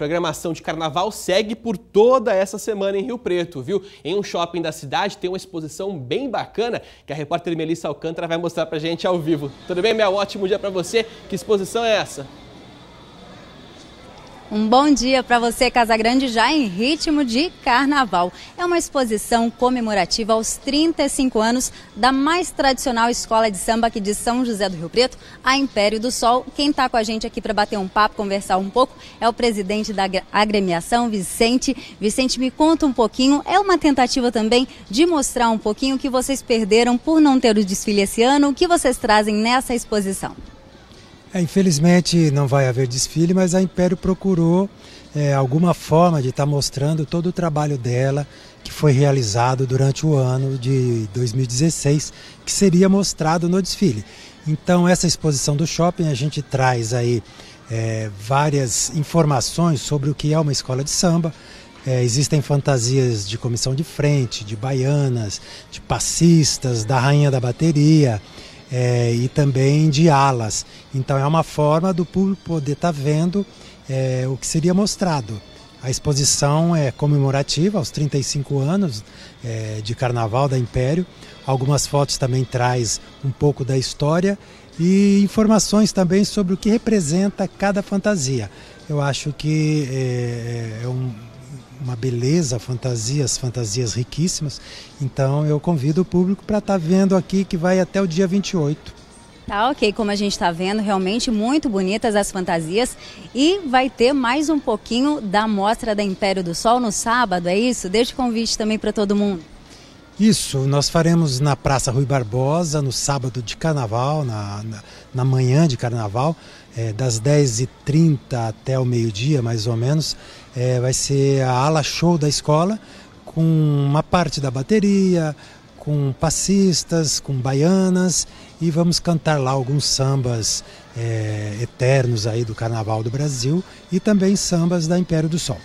Programação de carnaval segue por toda essa semana em Rio Preto, viu? Em um shopping da cidade tem uma exposição bem bacana que a repórter Melissa Alcântara vai mostrar pra gente ao vivo. Tudo bem, Mel? Ótimo dia para você. Que exposição é essa? Um bom dia para você, Casa Grande, já em ritmo de carnaval. É uma exposição comemorativa aos 35 anos da mais tradicional escola de samba aqui de São José do Rio Preto, a Império do Sol. Quem está com a gente aqui para bater um papo, conversar um pouco, é o presidente da agremiação, Vicente. Vicente, me conta um pouquinho. É uma tentativa também de mostrar um pouquinho o que vocês perderam por não ter o desfile esse ano, o que vocês trazem nessa exposição. É, infelizmente não vai haver desfile, mas a Império procurou é, alguma forma de estar tá mostrando todo o trabalho dela que foi realizado durante o ano de 2016, que seria mostrado no desfile. Então essa exposição do shopping a gente traz aí é, várias informações sobre o que é uma escola de samba, é, existem fantasias de comissão de frente, de baianas, de passistas, da rainha da bateria, é, e também de alas. Então é uma forma do público poder estar tá vendo é, o que seria mostrado. A exposição é comemorativa aos 35 anos é, de Carnaval da Império. Algumas fotos também traz um pouco da história e informações também sobre o que representa cada fantasia. Eu acho que é, é, é um uma beleza, fantasias, fantasias riquíssimas. Então eu convido o público para estar tá vendo aqui que vai até o dia 28. Tá ok, como a gente está vendo, realmente muito bonitas as fantasias. E vai ter mais um pouquinho da mostra da Império do Sol no sábado, é isso? Deixa o convite também para todo mundo. Isso, nós faremos na Praça Rui Barbosa, no sábado de carnaval, na, na, na manhã de carnaval, é, das 10h30 até o meio-dia, mais ou menos. É, vai ser a ala show da escola, com uma parte da bateria, com passistas, com baianas e vamos cantar lá alguns sambas é, eternos aí do Carnaval do Brasil e também sambas da Império do Sol.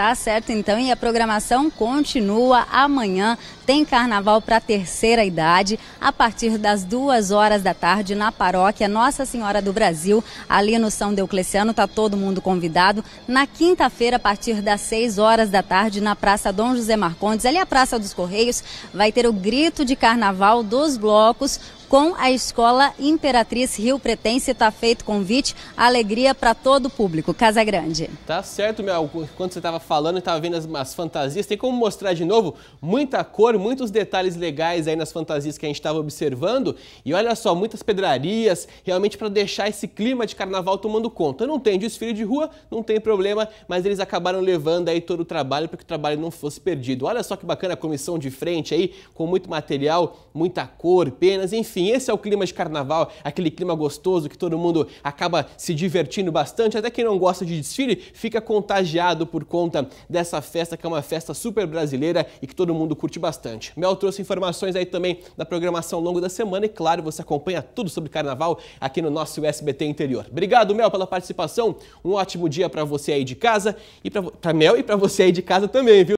Tá certo então, e a programação continua amanhã. Tem carnaval para terceira idade, a partir das duas horas da tarde, na paróquia Nossa Senhora do Brasil, ali no São Deucleciano, tá todo mundo convidado. Na quinta-feira, a partir das seis horas da tarde, na Praça Dom José Marcondes, ali a Praça dos Correios, vai ter o grito de carnaval dos blocos com a Escola Imperatriz Rio Pretense. Está feito convite, alegria para todo o público. Casa Grande. Tá certo, meu. Quando você estava falando, estava vendo as, as, fantasias. Tem como mostrar de novo? Muita cor, muitos detalhes legais aí nas fantasias que a gente estava observando. E olha só, muitas pedrarias, realmente para deixar esse clima de carnaval tomando conta. Não tem desfile de rua, não tem problema, mas eles acabaram levando aí todo o trabalho para que o trabalho não fosse perdido. Olha só que bacana a comissão de frente aí, com muito material, muita cor, penas, enfim assim, esse é o clima de carnaval, aquele clima gostoso que todo mundo acaba se divertindo bastante. Até quem não gosta de desfile fica contagiado por conta dessa festa, que é uma festa super brasileira e que todo mundo curte bastante. Mel trouxe informações aí também da programação ao longo da semana e, claro, você acompanha tudo sobre carnaval aqui no nosso SBT Interior. Obrigado, Mel, pela participação. Um ótimo dia para você aí de casa e para Mel e para você aí de casa também, viu?